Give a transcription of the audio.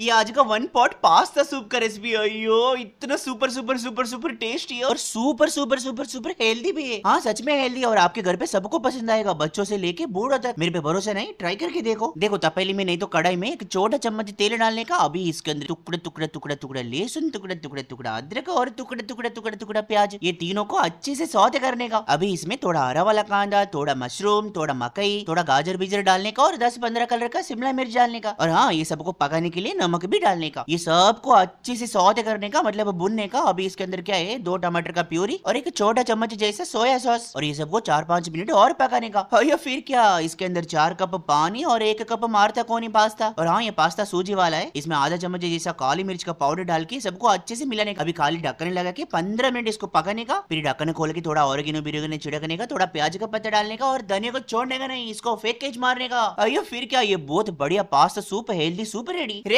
ये आज का वन पॉट पास्ता सूप का रेसिपी अयो इतना super super super super tasty और super super super super healthy भी है हाँ सच में हेल्दी और आपके घर पे सबको पसंद आएगा बच्चों से लेके बूढ़ा तक मेरे पे भरोसा नहीं ट्राई करके देखो देखो तपेली में नहीं तो कढ़ाई में एक छोटा चम्मच तेल डालने का अभी इसके अंदर टुकड़े टुकड़े टुकड़े टुकड़े लहसुन टुकड़े टुकड़े टुकड़ा अदरक और टुकड़े टुकड़े टुकड़े टुकड़ा प्याज ये तीनों को अच्छे से सौते करने का अभी इसमें थोड़ा हरा वाला कांदा थोड़ा मशरूम थोड़ा मकई थोड़ा गाजर बीजर डालने का और दस पंद्रह कलर का शिमला मिर्च डालने का और हाँ ये सबको पकाने के लिए नमक भी डालने का ये सबको अच्छे से सौते करने का मतलब बुनने का अभी इसके अंदर क्या है दो टमाटर का प्यूरी और एक छोटा चम्मच जैसे सोया सॉस और ये सबको चार पाँच मिनट और पकाने का और हाँ, फिर क्या इसके अंदर चार कप पानी और एक कप मारता कोनी पास्ता और हाँ ये पास्ता सूजी वाला है इसमें आधा चम्मच जैसा काली मिर्च का पाउडर डाल के सबको अच्छे से मिलाने का अभी खाली ढकने लगा के पंद्रह मिनट इसको पकाने का फिर ढक्कन खोल के थोड़ा औरगिनो बिरगिनो छिड़कने का थोड़ा प्याज का पत्ता डालने का और धनिया को छोड़ने का नहीं इसको फेक मारने का अयो हाँ, फिर क्या ये बहुत बढ़िया pasta soup healthy soup ready